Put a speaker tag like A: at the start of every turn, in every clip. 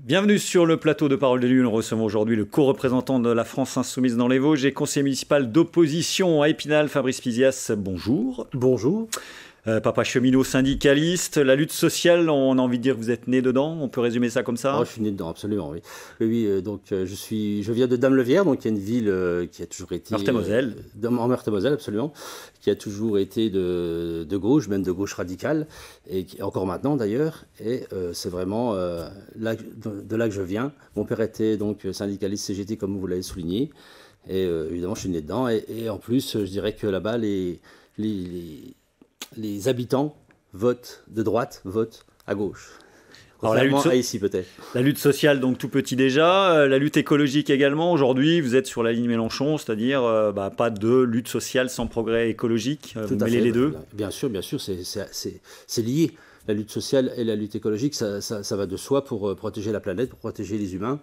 A: Bienvenue sur le plateau de Parole de Lune. Nous recevons aujourd'hui le co-représentant de la France Insoumise dans les Vosges et conseiller municipal d'opposition à Épinal, Fabrice Pizias. Bonjour. Bonjour. Euh, papa cheminot syndicaliste, la lutte sociale, on a envie de dire que vous êtes
B: né dedans, on peut résumer ça comme ça oh, Je suis né dedans, absolument, oui. Oui, euh, donc euh, je, suis, je viens de Dame-le-Vierre, donc il y a une ville qui a toujours été. Meurthe-et-Moselle moselle absolument, qui a toujours été de, gauche, même de gauche radicale, et encore maintenant d'ailleurs, et c'est vraiment de, là que je viens. Mon père était donc syndicaliste CGT, comme vous l'avez souligné, et évidemment je suis né dedans, et, en plus je dirais que là-bas les les habitants votent de droite, votent à gauche. Alors la lutte, ici peut-être.
A: La lutte sociale, donc tout petit déjà, euh, la lutte écologique également. Aujourd'hui, vous êtes sur la ligne Mélenchon, c'est-à-dire euh, bah, pas de lutte sociale sans progrès écologique. vous euh, mêlez les deux.
B: Bien sûr, bien sûr, c'est lié. La lutte sociale et la lutte écologique, ça, va de soi pour protéger la planète, pour protéger les humains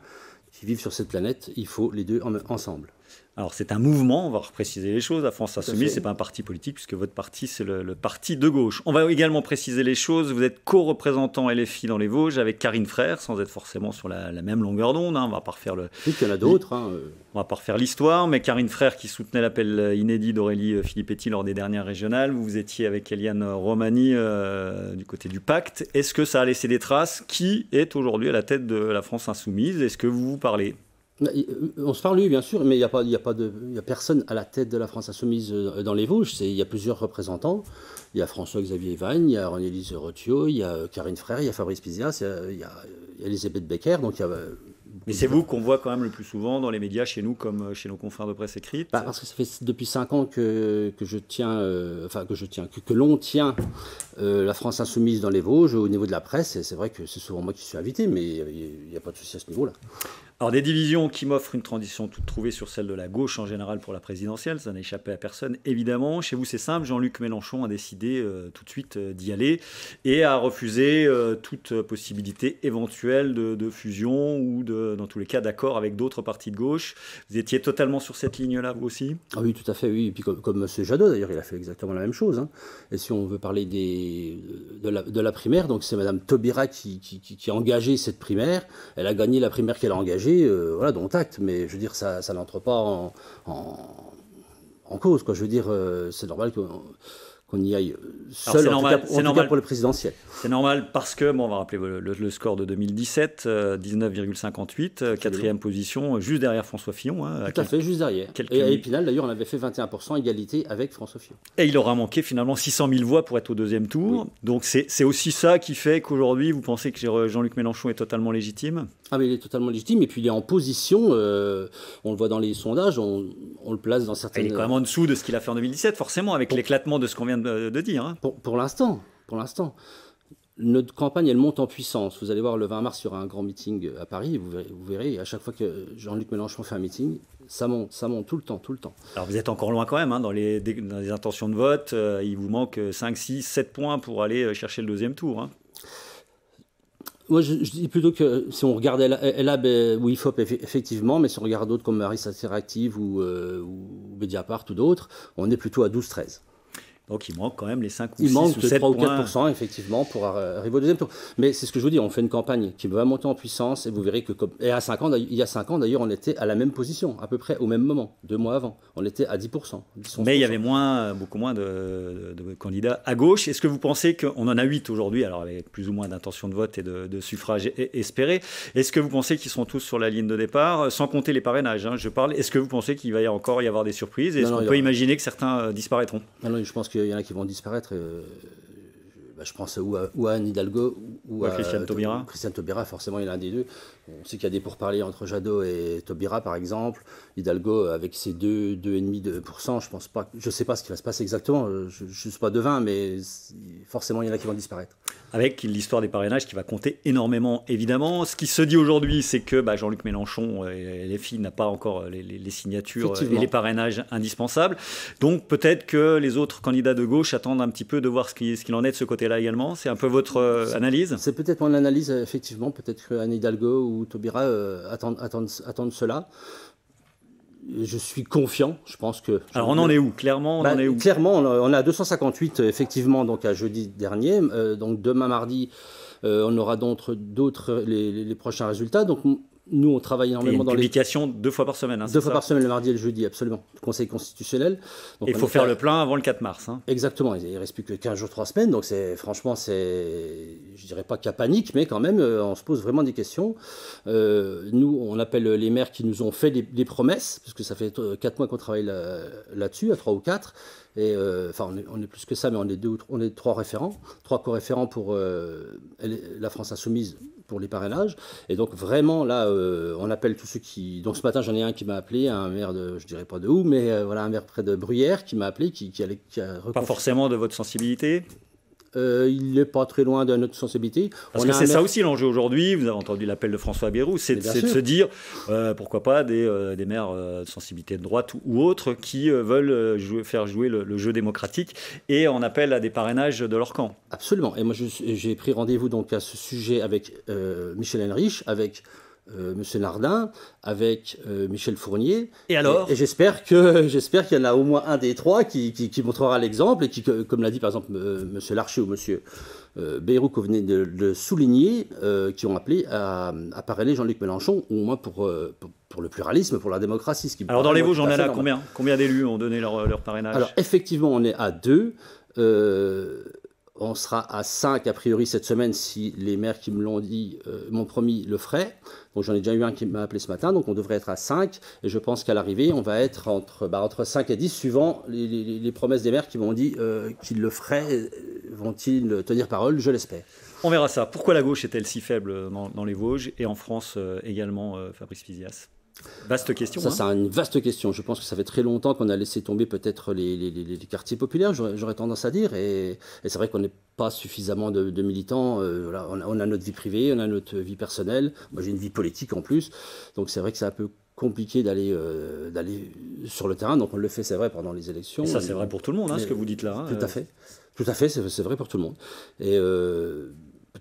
B: qui vivent sur cette planète. Il faut les deux ensemble. Alors c'est un mouvement, on va repréciser les choses. La France Insoumise, c'est pas un parti politique puisque votre
A: parti, c'est le, parti de gauche. On va également préciser les choses. Vous êtes co-représentant LFI dans les Vosges avec Karine Frère, sans être forcément sur la, même longueur d'onde. Hein. On va pas refaire le. il y d'autres. Hein, euh. On va pas refaire l'histoire, mais Karine Frère qui soutenait l'appel inédit d'Aurélie euh, Filippetti lors des dernières régionales. Vous étiez avec Eliane Romani euh, du côté du pacte. Est-ce que ça a laissé des traces Qui est aujourd'hui à la tête de la France Insoumise Est-ce que vous vous parlez
B: on se parle, lui, bien sûr, mais il n'y a, pas, a, de, personne à la tête de la France Insoumise dans les Vosges. Il y a plusieurs représentants. Il y a François-Xavier Vagne, il y a René-Lise Rothio, il y a Karine Frère, il y a Fabrice Pizzias. il y, a, Elisabeth Becker. Donc mais c'est vous qu'on voit quand même le plus souvent dans les médias chez nous comme chez nos confrères de presse écrite. parce que ça fait depuis cinq ans que, je tiens, enfin que je tiens, que, l'on tient la France insoumise dans les Vosges au niveau de la presse. Et c'est vrai que c'est souvent moi qui suis invité, mais il n'y a, a, pas de souci à ce niveau-là. Alors des divisions qui m'offrent une transition toute
A: trouvée sur celle de la gauche en général pour la présidentielle, ça n'a échappé à personne évidemment. Chez vous c'est simple, Jean-Luc Mélenchon a décidé euh, tout de suite euh, d'y aller et a refusé euh, toute possibilité éventuelle de, fusion ou de, dans tous les cas d'accord avec d'autres partis de gauche.
B: Vous étiez totalement sur cette ligne-là vous aussi ah Oui tout à fait, oui. Et puis comme, M. Jadot d'ailleurs, il a fait exactement la même chose. Hein. Et si on veut parler des, de, la, primaire, donc c'est Mme Taubira qui, qui a engagé cette primaire, elle a gagné la primaire qu'elle a engagée euh, voilà, dont acte, mais je veux dire, ça, ça n'entre pas en, cause, quoi. Je veux dire, euh, c'est normal que qu'on y aille seul, en normal, tout, cas, pour le présidentiel. C'est normal parce que, on va rappeler le,
A: score de 2017, 19,58, euh, euh, quatrième position, juste derrière François Fillon. Hein, tout à fait, juste derrière. Et à Épinal, d'ailleurs, on avait fait 21% égalité avec François Fillon. Et il aura manqué finalement 600 000 voix pour être au deuxième tour. Donc c'est aussi ça qui fait qu'aujourd'hui, vous pensez que Jean-Luc Mélenchon est totalement légitime Ah, mais il est totalement légitime et puis il est en position, euh, on le voit dans les sondages, on, on le place dans certaines. Il est quand même en dessous de ce qu'il a fait en 2017, forcément, avec l'éclatement de ce qu'on
B: vient de, dire. Hein. Pour, l'instant, pour l'instant. Notre campagne, elle monte en puissance. Vous allez voir, le 20 mars, il y aura un grand meeting à Paris. Vous verrez, à chaque fois que Jean-Luc Mélenchon fait un meeting, ça monte, ça monte tout le temps, tout le temps. Alors vous êtes encore loin quand même hein, dans, les, intentions de vote. Euh, il vous manque 5, 6, 7 points pour aller euh, chercher le deuxième tour. Hein. Moi, je, dis plutôt que si on regarde Elab ben, ou IFOP, effectivement, mais si on regarde d'autres comme Maris Interactive ou, euh, ou Mediapart ou d'autres, on est plutôt à 12-13. Donc il manque quand même les 5 ou il 6 manque ou 7 3 ou 4 effectivement pour euh, arriver au deuxième tour. Mais c'est ce que je vous dis, on fait une campagne qui va monter en puissance et vous verrez que comme... et à ans, il y a 5 ans d'ailleurs, on était à la même position, à peu près au même moment, deux mois avant. On était à 10%. Mais il y avait moins, beaucoup moins
A: de, candidats à gauche. Est-ce que vous pensez qu'on en a 8 aujourd'hui, alors avec plus ou moins d'intention de vote et de, suffrage e-, espéré Est-ce que vous pensez qu'ils seront tous sur la ligne de départ, euh, sans compter les parrainages hein? Je parle. Est-ce que vous pensez qu'il va y encore y avoir des surprises Est-ce qu'on peut imaginer que certains euh, disparaîtront je pense que il y en a qui
B: vont disparaître euh, bah, je pense ou à, ou Hidalgo ou, à, Christiane Taubira. Christiane Taubira, forcément, il est l'un des deux. On sait qu'il y a des pourparlers entre Jadot et Taubira, par exemple. Hidalgo, euh, avec ses 2,5%, je pense pas, je sais pas ce qui va se passer exactement. Euh, je ne suis pas devin, mais forcément, il y en a qui vont disparaître. Avec l'histoire des parrainages qui va compter
A: énormément, évidemment. Ce qui se dit aujourd'hui, c'est que bah, Jean-Luc Mélenchon et les filles n'a pas encore euh, les, signatures et les parrainages indispensables. Donc peut-être que les autres candidats de gauche attendent un petit peu de voir ce qu'il en est de ce côté également. C'est un peu votre euh, analyse C'est peut-être mon analyse,
B: effectivement. Peut-être qu'Anne Hidalgo ou Tobira euh, attendent, cela je suis confiant, je pense que... Alors on en est où Clairement, on bah, en est où Clairement, on a 258 euh, effectivement donc à jeudi dernier, donc demain mardi, on aura d'autres les, les, prochains résultats. Donc nous, on travaille énormément dans les. Publication deux fois par semaine. Hein, deux fois par semaine, le mardi et le jeudi, absolument. Conseil constitutionnel. il faut faire le plein avant le 4 mars. Hein. Exactement. Il ne reste plus que 15 jours, 3 semaines. Donc, c'est, franchement, c'est. Je dirais pas qu'à panique, mais quand même, euh, on se pose vraiment des questions. Euh, nous, on appelle les maires qui nous ont fait des, promesses, parce que ça fait 4 euh, mois qu'on travaille là, là-dessus, à 3 ou 4. Euh, enfin, on est, plus que ça, mais on est deux on est trois référents, trois co-référents pour euh, la France Insoumise pour les parrainages. Et donc vraiment là, euh, on appelle tous ceux qui. Donc ce matin, j'en ai un qui m'a appelé, un maire de, je dirais pas de où, mais voilà, un maire près de Bruyères qui m'a appelé, qui, a Pas forcément de votre sensibilité. Euh, il n'est pas très loin de notre sensibilité. Parce que c'est ça aussi l'enjeu
A: aujourd'hui, vous avez entendu l'appel de François Bayrou, c'est de se dire, euh, pourquoi pas, des, euh, des maires de sensibilité de droite ou, autres qui veulent jouer, faire jouer le, jeu démocratique et
B: en appel à des parrainages de leur camp. Absolument. Et moi, j'ai pris rendez-vous donc à ce sujet avec Michel Henrich, avec euh, M. Monsieur Nardin, avec euh, Michel Fournier. Et alors Et, j'espère que j'espère qu'il y en a au moins un des trois qui, qui, montrera l'exemple et qui, comme l'a dit par exemple Monsieur Larcher ou Monsieur euh, que vous venez de, le souligner, euh, qui ont appelé à, parrainer Jean-Luc Mélenchon, ou au moins pour, pour, le pluralisme, pour la démocratie. Ce qui alors dans les Vosges, on en là combien
A: Combien d'élus ont donné leur, leur parrainage
B: Alors effectivement, on est à deux on sera à 5 a priori cette semaine si les maires qui me l'ont dit, euh, m'ont promis, le feraient. j'en ai déjà eu un qui m'a appelé ce matin, donc on devrait être à 5. Et je pense qu'à l'arrivée, on va être entre, bah, entre 5 et 10, suivant les, promesses des maires qui m'ont dit euh, qu'ils le feraient. Euh, vont-ils tenir parole Je l'espère. On verra ça. Pourquoi la gauche est-elle si faible
A: dans, les Vosges et en France également, Fabrice Pisias?
B: Vaste question. Ça, hein. c'est une vaste question. Je pense que ça fait très longtemps qu'on a laissé tomber peut-être les, quartiers populaires, j'aurais tendance à dire. Et, c'est vrai qu'on n'est pas suffisamment de, militants. Euh, on, a, notre vie privée, on a notre vie personnelle. Moi, j'ai une vie politique en plus. Donc, c'est vrai que c'est un peu compliqué d'aller euh, d'aller sur le terrain. Donc, on le fait, c'est vrai, pendant les élections. ça, c'est vrai pour tout le monde, hein, ce que vous dites là. Hein. Tout à fait. Tout à fait, c'est vrai pour tout le monde. Et. Euh,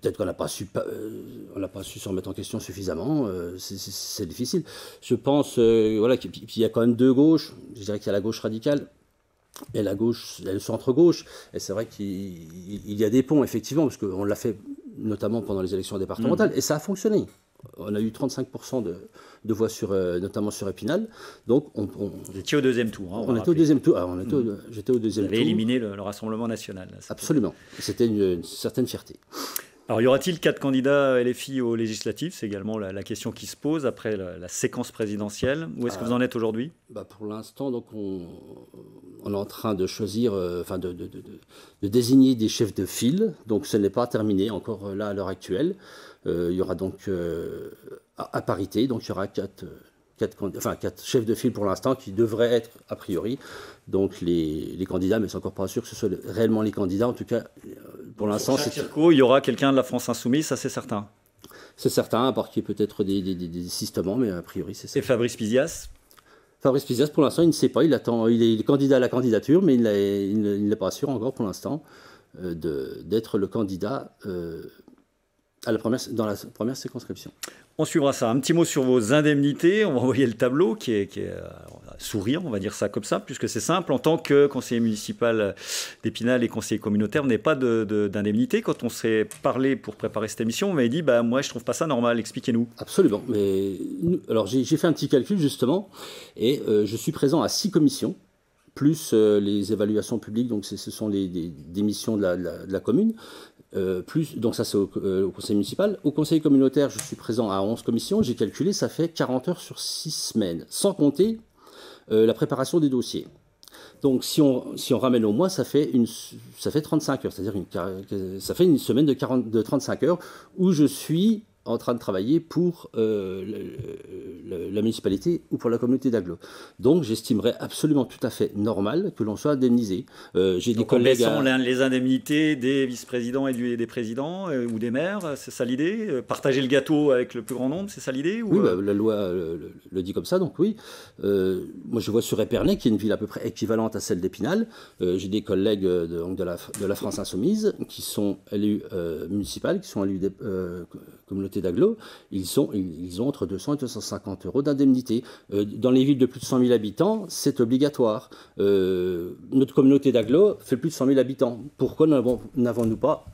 B: Peut-être qu'on n'a pas, su, euh, on pas su s'en mettre en question suffisamment. Euh, c'est difficile. Je pense, euh, voilà, qu'il y a quand même deux gauches. Je dirais qu'il y a la gauche radicale et la gauche, le centre-gauche. Et c'est vrai qu'il y a des ponts, effectivement, parce qu'on l'a fait notamment pendant les élections départementales, mmh. et ça a fonctionné. On a eu 35% de, voix, sur, notamment sur Épinal. Donc on, au deuxième tour. Hein, ah, on, était au deuxième mmh. tour. J'étais au deuxième Vous avez éliminé le, Rassemblement
A: national. Absolument. C'était une certaine fierté. Alors, y aura-t-il quatre candidats les filles aux législatives C'est également la, question qui se pose après la, séquence présidentielle. Où est-ce que vous ah. en êtes
B: aujourd'hui bah, Pour l'instant, donc on, est en train de choisir, euh, de, désigner des chefs de file. Donc, ce n'est pas terminé encore euh, là à l'heure actuelle. Euh, il y aura donc à, parité, donc il y aura quatre. chefs de file pour l'instant qui devraient être a priori donc les, les candidats, mais c'est encore pas sûr que ce soit réellement les candidats. En tout cas, pour l'instant, c'est
A: il y aura quelqu'un de la France insoumise, ça c'est certain.
B: C'est certain, à part qu'il y ait peut-être des, des, mais a priori c'est ça. Et Fabrice Pizias Fabrice Pizias, pour l'instant, il ne sait pas. Il est, candidat à la candidature, mais il n'est pas sûr encore pour l'instant euh, d'être le candidat. Euh, à la première, dans la
A: première circonscription. On suivra ça. Un petit mot sur vos indemnités. On va envoyer le tableau qui est euh, souriant, on va dire ça comme ça, puisque c'est simple. En tant que conseiller municipal d'Épinal et conseiller communautaire, on n'est pas d'indemnité. Quand on s'est parlé pour préparer cette émission, on m'a dit bah, Moi, je
B: trouve pas ça normal, expliquez-nous. Absolument. Mais, alors, j'ai fait un petit calcul justement, et euh, je suis présent à six commissions plus euh, les évaluations publiques, donc ce sont les, des missions de la, commune, euh, plus, donc ça c'est au, au, conseil municipal. Au conseil communautaire, je suis présent à 11 commissions, j'ai calculé, ça fait 40 heures sur 6 semaines, sans compter euh, la préparation des dossiers. Donc si on, si on ramène au mois, ça fait, une, ça fait 35 heures, c'est-à-dire une, ça fait une semaine de, 40, de 35 heures où je suis en train de travailler pour euh, la municipalité ou pour la communauté d'agglo. Donc j'estimerais absolument tout à fait normal que l'on soit indemnisé. Euh, J'ai des collègues.
A: les indemnités des vice-présidents et des présidents euh, ou des maires, c'est ça l'idée euh, Partager
B: le gâteau avec le plus grand nombre, c'est ça l'idée ou... Oui, euh bah, la loi le, dit comme ça, donc oui. moi je vois sur Épernay, qui est une ville à peu près équivalente à celle d'Épinal. J'ai des collègues de, de, la, de, la, France Insoumise qui sont élus municipaux, qui sont élus communauté d'aglo, ils, sont, ils ont entre 200 et 250 euros d'indemnité. Euh, dans les villes de plus de 100 000 habitants, c'est obligatoire. Euh, notre communauté d'aglo fait plus de 100 000 habitants. Pourquoi n'avons-nous pas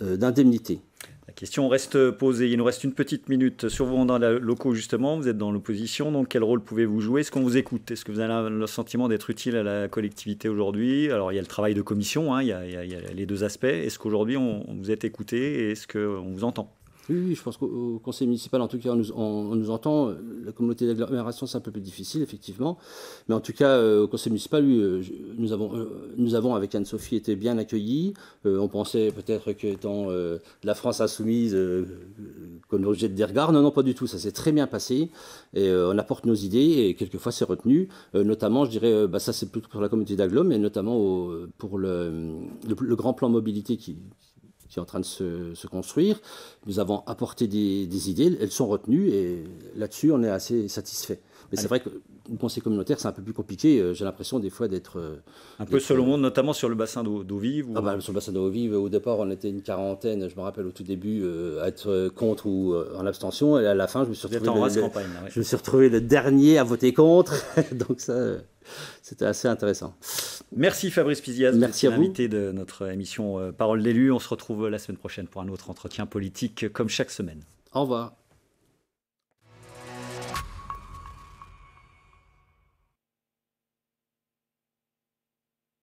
B: euh, d'indemnité La question reste posée.
A: Il nous reste une petite minute. Sur vos dans locaux, justement, vous êtes dans l'opposition, donc quel rôle pouvez-vous jouer Est-ce qu'on vous écoute Est-ce que vous avez le sentiment d'être utile à la collectivité aujourd'hui Alors, il y a le travail de commission, hein, il, y a, les deux aspects. Est-ce qu'aujourd'hui, on, vous est écouté et est-ce qu'on vous entend oui, je pense
B: qu'au conseil municipal, en tout cas, on nous, entend. La communauté d'agglomération, c'est un peu plus difficile, effectivement. Mais en tout cas, euh, au conseil municipal, euh, nous, avons, euh, nous avons, avec Anne-Sophie, été bien accueillis. on pensait peut-être qu'étant étant la France insoumise, comme objet de des regards. Non, non, pas du tout. Ça s'est très bien passé. Et on apporte nos idées et quelquefois, c'est retenu. notamment, je dirais, bah, ça, c'est plutôt pour la communauté d'agglomération, mais notamment pour le, grand plan mobilité qui, qui est en train de se, construire. Nous avons apporté des, idées, elles sont retenues et là-dessus, on est assez satisfait. Mais c'est vrai que le conseil communautaire, c'est un peu plus compliqué. Euh, j'ai l'impression des fois d'être. Euh, un peu selon euh, monde, notamment sur le bassin d'eau vive ah bah, Sur le bassin d'eau vive, au départ, on était une quarantaine, je me rappelle au tout début, à être contre ou en abstention. Et à la fin, je me suis retrouvé. Je me suis retrouvé le dernier à voter contre. Donc ça, c'était assez intéressant. Merci Fabrice Pizzias, merci à de
A: notre émission euh, Parole d'élu. On se retrouve la semaine prochaine pour un autre entretien politique comme chaque semaine.
B: Au revoir.